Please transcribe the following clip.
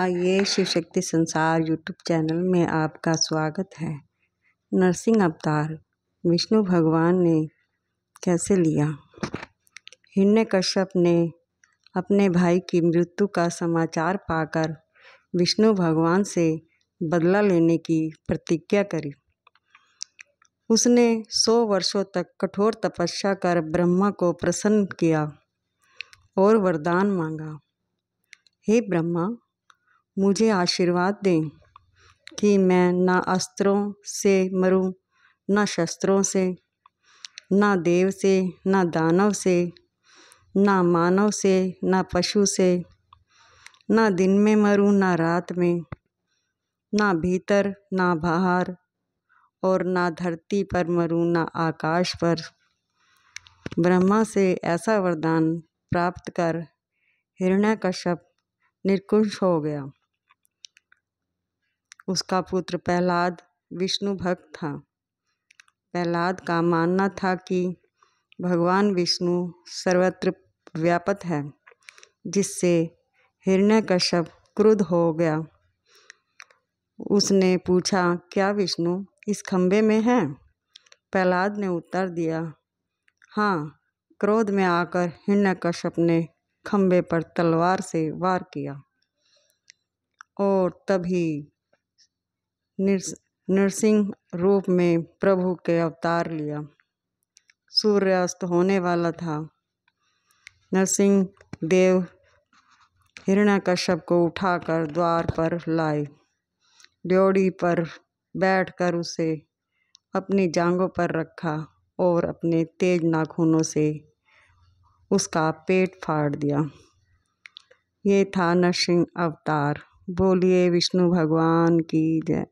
आइए शिव शक्ति संसार यूट्यूब चैनल में आपका स्वागत है नरसिंह अवतार विष्णु भगवान ने कैसे लिया हिरण्य कश्यप ने अपने भाई की मृत्यु का समाचार पाकर विष्णु भगवान से बदला लेने की प्रतिज्ञा करी उसने सौ वर्षों तक कठोर तपस्या कर ब्रह्मा को प्रसन्न किया और वरदान मांगा हे ब्रह्मा मुझे आशीर्वाद दें कि मैं ना अस्त्रों से मरूं ना शस्त्रों से ना देव से ना दानव से ना मानव से ना पशु से ना दिन में मरूं ना रात में ना भीतर ना बाहर और ना धरती पर मरूं ना आकाश पर ब्रह्मा से ऐसा वरदान प्राप्त कर हिरण्यकश्यप निर्कुश हो गया उसका पुत्र प्रहलाद विष्णु भक्त था प्रहलाद का मानना था कि भगवान विष्णु सर्वत्र व्यापत है जिससे हिरण्य कश्यप क्रुद्ध हो गया उसने पूछा क्या विष्णु इस खम्भे में है प्रहलाद ने उत्तर दिया हाँ क्रोध में आकर हिरण्यकश्यप ने खम्भे पर तलवार से वार किया और तभी नृस नृसिंह रूप में प्रभु के अवतार लिया सूर्यास्त होने वाला था नरसिंह देव हिरण्यकश्यप को उठाकर द्वार पर लाए ड्योड़ी पर बैठकर उसे अपनी जांघों पर रखा और अपने तेज नाखूनों से उसका पेट फाड़ दिया ये था नरसिंह अवतार बोलिए विष्णु भगवान की जय